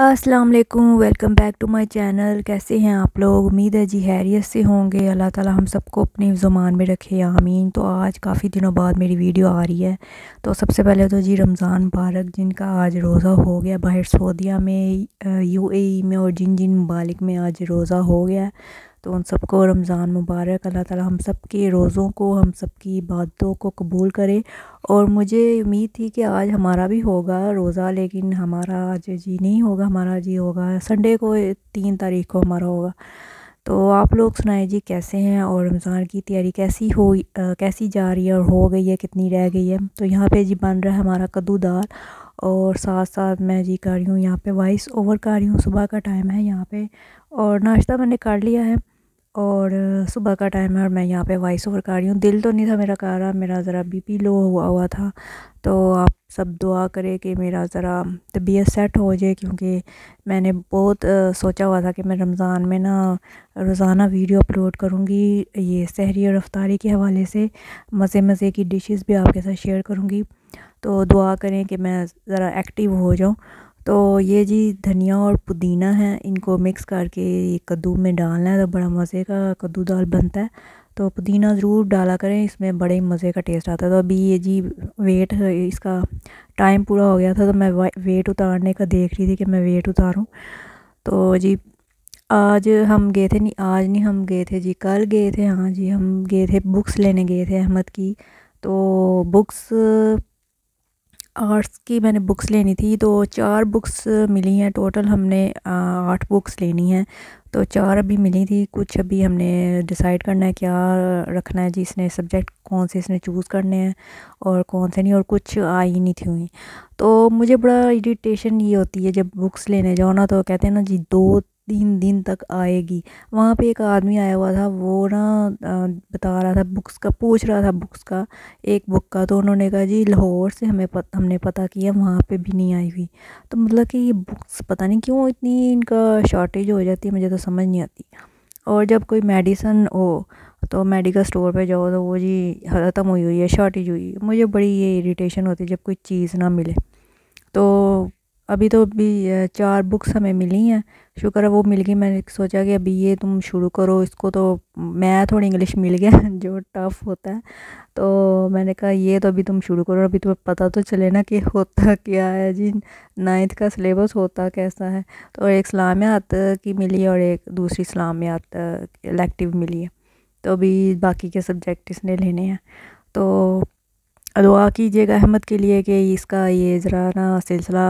अस्सलाम वालेकुम welcome back to my channel कैसे हैं आप लोग उम्मीद है जी हैरियत से होंगे अल्लाह ताला हम सबको अपने ज़ुमान में रखे आमीन तो आज काफ़ी दिनों बाद मेरी वीडियो आ रही है तो सबसे पहले तो जी रमज़ान मुबारक जिनका आज रोज़ा हो गया बाहर सऊदिया में यूएई e में और जिन जिन ममालिक में आज रोज़ा हो गया तो उन सबको रमज़ान मुबारक अल्लाह ताला हम सब के रोज़ों को हम सब की बातों को कबूल करे और मुझे उम्मीद थी कि आज हमारा भी होगा रोज़ा लेकिन हमारा आज जी नहीं होगा हमारा जी होगा संडे को तीन तारीख को हमारा होगा तो आप लोग सुनाए जी कैसे हैं और रमज़ान की तैयारी कैसी हो आ, कैसी जा रही है और हो गई है कितनी रह गई है तो यहाँ पे जी बन रहा है हमारा कद्दू दाल और साथ साथ मैं जी कर रही हूँ यहाँ पे वॉइस ओवर कर रही हूँ सुबह का टाइम है यहाँ पे और नाश्ता मैंने कर लिया है और सुबह का टाइम है और मैं यहाँ पे वॉइस ओवर कर रही हूँ दिल तो नहीं था मेरा कह रहा मेरा ज़रा बीपी लो हुआ हुआ था तो आप सब दुआ करें कि मेरा ज़रा तबीयत सेट हो जाए क्योंकि मैंने बहुत आ, सोचा हुआ था कि मैं रमज़ान में ना रोज़ाना वीडियो अपलोड करूँगी ये सहरी और रफ्तारी के हवाले से मज़े मज़े की डिशेज़ भी आपके साथ शेयर करूँगी तो दुआ करें कि मैं ज़रा एक्टिव हो जाऊँ तो ये जी धनिया और पुदीना है इनको मिक्स करके कद्दू में डालना है तो बड़ा मज़े का कद्दू दाल बनता है तो पुदीना ज़रूर डाला करें इसमें बड़े मज़े का टेस्ट आता है तो अभी ये जी वेट इसका टाइम पूरा हो गया था तो मैं वेट उतारने का देख रही थी कि मैं वेट उतारूँ तो जी आज हम गए थे नहीं आज नहीं हम गए थे जी कल गए थे हाँ जी हम गए थे बुक्स लेने गए थे अहमद की तो बुक्स आर्ट्स की मैंने बुक्स लेनी थी तो चार बुक्स मिली हैं टोटल हमने आठ बुक्स लेनी हैं तो चार अभी मिली थी कुछ अभी हमने डिसाइड करना है क्या रखना है जी इसने सब्जेक्ट कौन से इसने चूज़ करने हैं और कौन से नहीं और कुछ आई नहीं थी हुई तो मुझे बड़ा इरिटेशन ये होती है जब बुक्स लेने जाओ ना तो कहते हैं ना जी दो तीन दिन तक आएगी वहाँ पे एक आदमी आया हुआ था वो ना बता रहा था बुक्स का पूछ रहा था बुक्स का एक बुक का तो उन्होंने कहा जी लाहौर से हमें पत, हमने पता किया वहाँ पे भी नहीं आई हुई तो मतलब कि ये बुक्स पता नहीं क्यों इतनी इनका शॉर्टेज हो जाती है मुझे तो समझ नहीं आती और जब कोई मेडिसन हो तो मेडिकल स्टोर पे जाओ तो वो जी ख़त्म हुई हुई है शॉर्टेज हुई मुझे बड़ी ये इरीटेशन होती है जब कोई चीज़ ना मिले तो अभी तो अभी चार बुक्स हमें मिली हैं शुक्र है वो मिल गई मैंने सोचा कि अभी ये तुम शुरू करो इसको तो मैथ और इंग्लिश मिल गया जो टफ़ होता है तो मैंने कहा ये तो अभी तुम शुरू करो अभी तुम्हें पता तो चले ना कि होता क्या है जी नाइन्थ का सिलेबस होता कैसा है तो एक सलामियात की मिली और एक दूसरी सलामियात इलेक्टिव मिली है तो अभी बाकी के सब्जेक्ट इसने लेने हैं तो दुआ कीजिएगा अहमद के लिए कि इसका ये ज़रा ना सिलसिला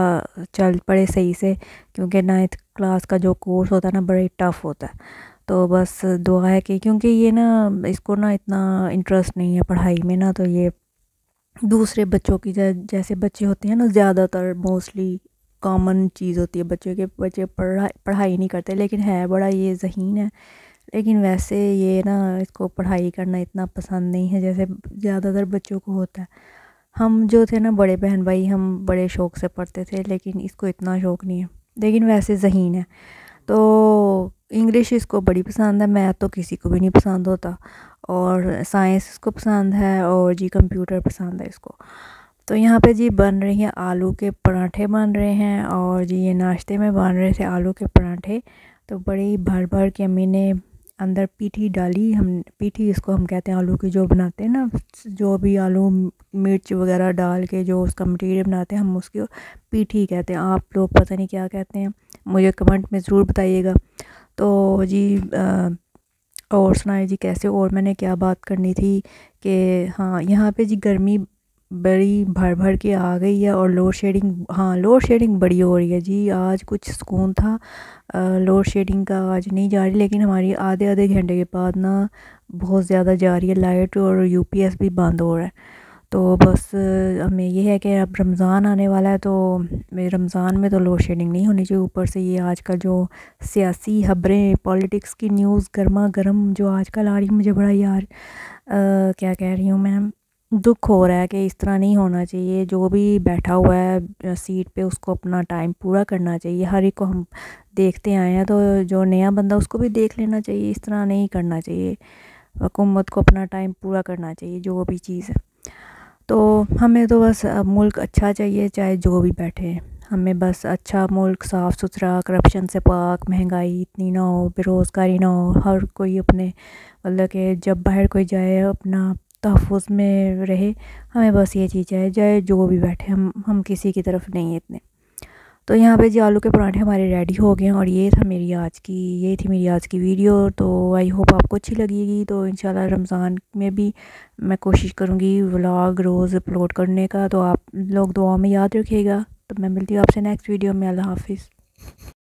चल पड़े सही से क्योंकि नाइन्थ क्लास का जो कोर्स होता है ना बड़ा टफ़ होता है तो बस दुआ है कि क्योंकि ये ना इसको ना इतना इंटरेस्ट नहीं है पढ़ाई में ना तो ये दूसरे बच्चों की जैसे बच्चे होते हैं ना ज़्यादातर मोस्टली कॉमन चीज़ होती है बच्चों के बच्चे पढ़ा पढ़ाई नहीं करते लेकिन है बड़ा ये जहीन है लेकिन वैसे ये ना इसको पढ़ाई करना इतना पसंद नहीं है जैसे ज़्यादातर बच्चों को होता है हम जो थे ना बड़े बहन भाई हम बड़े शौक़ से पढ़ते थे लेकिन इसको इतना शौक़ नहीं है लेकिन वैसे जहीन है तो इंग्लिश इसको बड़ी पसंद है मैथ तो किसी को भी नहीं पसंद होता और साइंस इसको पसंद है और जी कंप्यूटर पसंद है इसको तो यहाँ पे जी बन रही है आलू के पराठे बन रहे हैं और जी ये नाश्ते में बन रहे थे आलू के पराठे तो बड़ी भर भर के अम्मी ने अंदर पीठी डाली हम पीठी इसको हम कहते हैं आलू की जो बनाते हैं ना जो भी आलू मिर्च वगैरह डाल के जो उसका मटेरियल बनाते हैं हम उसकी पीठी कहते हैं आप लोग पता नहीं क्या कहते हैं मुझे कमेंट में ज़रूर बताइएगा तो जी आ, और सुनाए जी कैसे और मैंने क्या बात करनी थी कि हाँ यहाँ पे जी गर्मी बड़ी भर भर के आ गई है और लोड शेडिंग हाँ लोड शेडिंग बड़ी हो रही है जी आज कुछ सुकून था लोड शेडिंग का आज नहीं जा रही लेकिन हमारी आधे आधे घंटे के बाद ना बहुत ज़्यादा जा रही है लाइट और यूपीएस भी बंद हो रहा है तो बस हमें यह है कि अब रमज़ान आने वाला है तो रमज़ान में तो लोड शेडिंग नहीं होनी चाहिए ऊपर से ये आजकल जो सियासी खबरें पॉलिटिक्स की न्यूज़ गर्मा गर्म जो आजकल आ रही है मुझे बड़ा यार आ, क्या कह रही हूँ मैम दुख हो रहा है कि इस तरह नहीं होना चाहिए जो भी बैठा हुआ है सीट पे उसको अपना टाइम पूरा करना चाहिए हर एक को हम देखते आए हैं तो जो नया बंदा उसको भी देख लेना चाहिए इस तरह नहीं करना चाहिए हुकूमत को अपना टाइम पूरा करना चाहिए जो भी चीज़ है तो हमें तो बस मुल्क अच्छा चाहिए चाहे जो भी बैठे हमें बस अच्छा मुल्क साफ़ सुथरा करप्शन से पाक महंगाई इतनी ना हो बेरोज़गारी ना हो हर कोई अपने मतलब कि जब बाहर कोई जाए अपना तहफ़ तो में रहे हमें बस ये चीज़ चाहिए चाहे जो भी बैठे हम हम किसी की तरफ नहीं इतने तो यहाँ पे जी आलू के पराठे हमारे रेडी हो गए हैं और ये था मेरी आज की ये थी मेरी आज की वीडियो तो आई होप आपको अच्छी लगेगी तो इन रमज़ान में भी मैं कोशिश करूँगी व्लॉग रोज़ अपलोड करने का तो आप लोग दुआ में याद रखिएगा तो मैं मिलती हूँ आपसे नेक्स्ट वीडियो में अल्लाह हाफिज़